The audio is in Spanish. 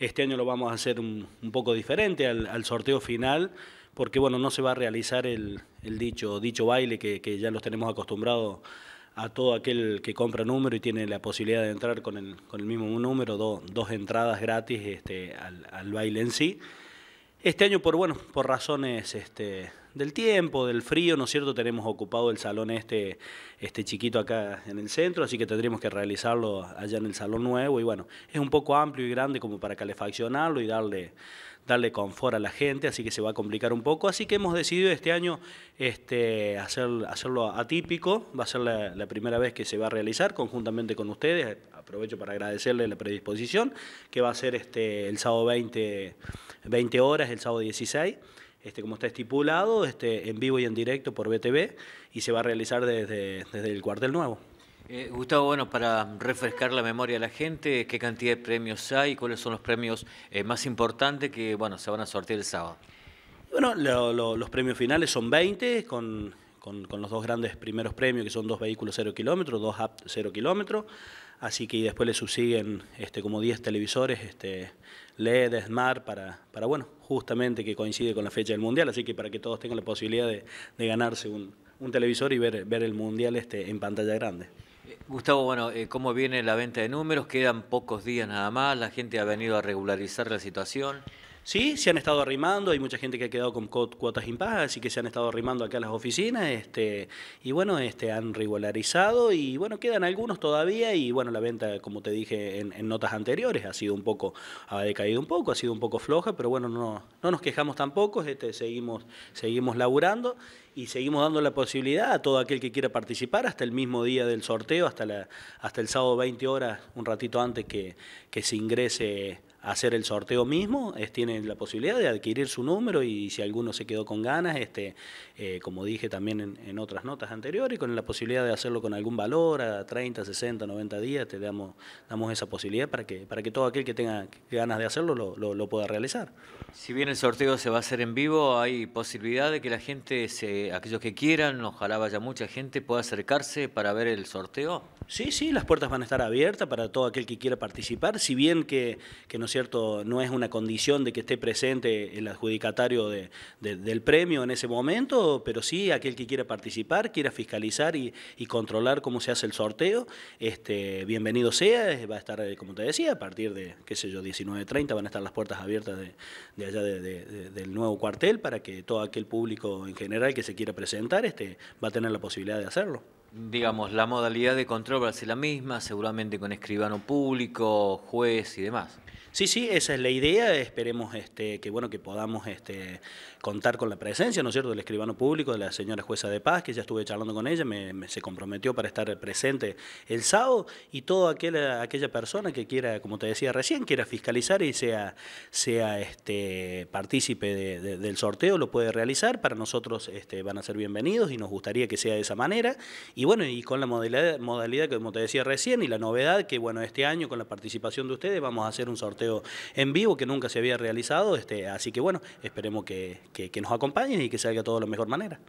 Este año lo vamos a hacer un, poco diferente al, sorteo final, porque bueno, no se va a realizar el, dicho, baile que, ya los tenemos acostumbrados a todo aquel que compra número y tiene la posibilidad de entrar con el, con el mismo número, dos entradas gratis este, al, baile en sí. Este año, por, bueno, por razones este, del tiempo, del frío, ¿no es cierto? Tenemos ocupado el salón este, este chiquito acá en el centro, así que tendríamos que realizarlo allá en el salón nuevo. Y bueno, es un poco amplio y grande como para calefaccionarlo y darle, darle confort a la gente, así que se va a complicar un poco. Así que hemos decidido este año este, hacer, hacerlo atípico, va a ser la, primera vez que se va a realizar conjuntamente con ustedes. Aprovecho para agradecerle la predisposición, que va a ser este, el sábado 20, 20 horas, el sábado 16. Este, como está estipulado, este, en vivo y en directo por BTV y se va a realizar desde, el cuartel nuevo. Eh, Gustavo, bueno, para refrescar la memoria de la gente, ¿qué cantidad de premios hay? ¿Cuáles son los premios eh, más importantes que bueno, se van a sortear el sábado? Bueno, los premios finales son 20 con con, los dos grandes primeros premios, que son dos vehículos 0 kilómetros, dos apps 0 kilómetros, así que después le subsiguen este, como 10 televisores, este, LED, Smart, para, para, bueno, justamente que coincide con la fecha del Mundial, así que para que todos tengan la posibilidad de, ganarse un, televisor y ver, ver el Mundial este, en pantalla grande. Eh, Gustavo, bueno, eh, ¿cómo viene la venta de números? Quedan pocos días nada más, la gente ha venido a regularizar la situación. Sí, se han estado arrimando, hay mucha gente que ha quedado con cuotas impagas, así que se han estado arrimando acá a las oficinas, este, y bueno, este, han regularizado y bueno, quedan algunos todavía, y bueno, la venta, como te dije en, notas anteriores, ha sido un poco, ha decaído un poco, ha sido un poco floja, pero bueno, no, no nos quejamos tampoco, este, seguimos, seguimos laburando y seguimos dando la posibilidad a todo aquel que quiera participar hasta el mismo día del sorteo, hasta, la, hasta el sábado 20 horas, un ratito antes que, que se ingrese hacer el sorteo mismo, es, tienen la posibilidad de adquirir su número y si alguno se quedó con ganas, este, eh, como dije también en, en, otras notas anteriores, con la posibilidad de hacerlo con algún valor, a 30, 60, 90 días, te damos, damos esa posibilidad para que, para que todo aquel que tenga ganas de hacerlo lo, pueda realizar. Si bien el sorteo se va a hacer en vivo, hay posibilidad de que la gente, se, aquellos que quieran, ojalá vaya mucha gente, pueda acercarse para ver el sorteo. Sí, sí, las puertas van a estar abiertas para todo aquel que quiera participar, si bien que, que no es cierto, no es una condición de que esté presente el adjudicatario de, del premio en ese momento, pero sí aquel que quiera participar, quiera fiscalizar y, y, controlar cómo se hace el sorteo, este, bienvenido sea, va a estar, eh, como te decía, a partir de, qué sé yo, 19.30 van a estar las puertas abiertas de, de allá del nuevo cuartel para que todo aquel público en general que se quiera presentar este, va a tener la posibilidad de hacerlo digamos, la modalidad de control va a ser la misma, seguramente con escribano público, juez y demás. Sí, sí, esa es la idea. Esperemos este, que bueno que podamos este, contar con la presencia, ¿no es cierto?, del escribano público, de la señora jueza de paz, que ya estuve charlando con ella, me, se comprometió para estar presente el sábado, y toda aquella, aquella persona que quiera, como te decía recién, quiera fiscalizar y sea, sea este, partícipe del sorteo, lo puede realizar. Para nosotros este, van a ser bienvenidos y nos gustaría que sea de esa manera. Y bueno, y con la modalidad, que como te decía recién, y la novedad que, bueno, este año con la participación de ustedes vamos a hacer un sorteo en vivo que nunca se había realizado. Este, así que, bueno, esperemos que, que nos acompañen y que salga todo de la mejor manera.